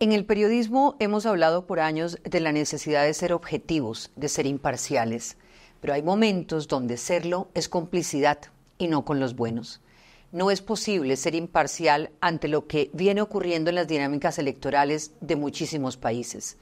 En el periodismo hemos hablado por años de la necesidad de ser objetivos, de ser imparciales, pero hay momentos donde serlo es complicidad y no con los buenos. No es posible ser imparcial ante lo que viene ocurriendo en las dinámicas electorales de muchísimos países.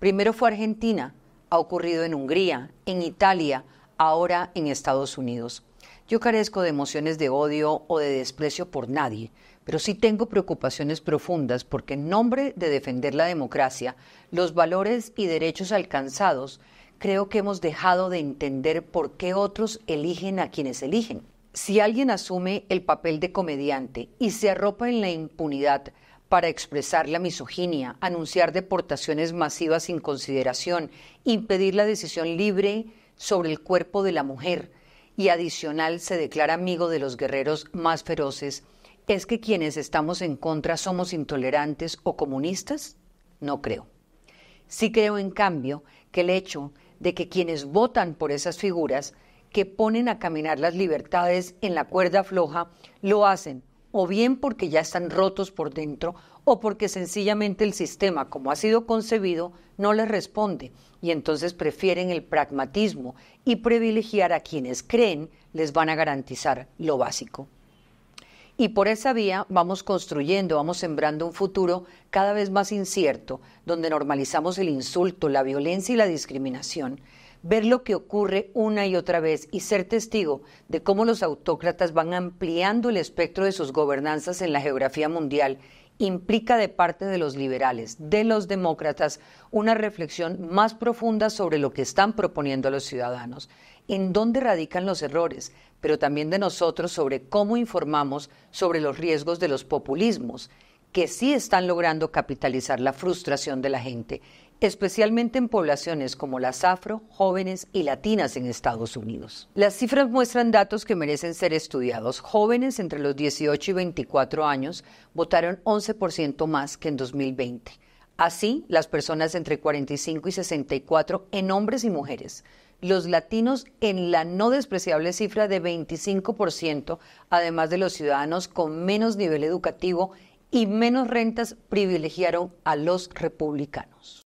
Primero fue Argentina, ha ocurrido en Hungría, en Italia, ahora en Estados Unidos. Yo carezco de emociones de odio o de desprecio por nadie, pero sí tengo preocupaciones profundas porque en nombre de defender la democracia, los valores y derechos alcanzados, creo que hemos dejado de entender por qué otros eligen a quienes eligen. Si alguien asume el papel de comediante y se arropa en la impunidad para expresar la misoginia, anunciar deportaciones masivas sin consideración, impedir la decisión libre sobre el cuerpo de la mujer, y adicional se declara amigo de los guerreros más feroces, ¿es que quienes estamos en contra somos intolerantes o comunistas? No creo. Sí creo, en cambio, que el hecho de que quienes votan por esas figuras que ponen a caminar las libertades en la cuerda floja lo hacen o bien porque ya están rotos por dentro o porque sencillamente el sistema, como ha sido concebido, no les responde y entonces prefieren el pragmatismo y privilegiar a quienes creen les van a garantizar lo básico. Y por esa vía vamos construyendo, vamos sembrando un futuro cada vez más incierto, donde normalizamos el insulto, la violencia y la discriminación. Ver lo que ocurre una y otra vez y ser testigo de cómo los autócratas van ampliando el espectro de sus gobernanzas en la geografía mundial implica de parte de los liberales, de los demócratas, una reflexión más profunda sobre lo que están proponiendo a los ciudadanos en dónde radican los errores, pero también de nosotros sobre cómo informamos sobre los riesgos de los populismos, que sí están logrando capitalizar la frustración de la gente, especialmente en poblaciones como las afro, jóvenes y latinas en Estados Unidos. Las cifras muestran datos que merecen ser estudiados. Jóvenes entre los 18 y 24 años votaron 11% más que en 2020. Así, las personas entre 45 y 64 en hombres y mujeres los latinos en la no despreciable cifra de 25%, además de los ciudadanos con menos nivel educativo y menos rentas, privilegiaron a los republicanos.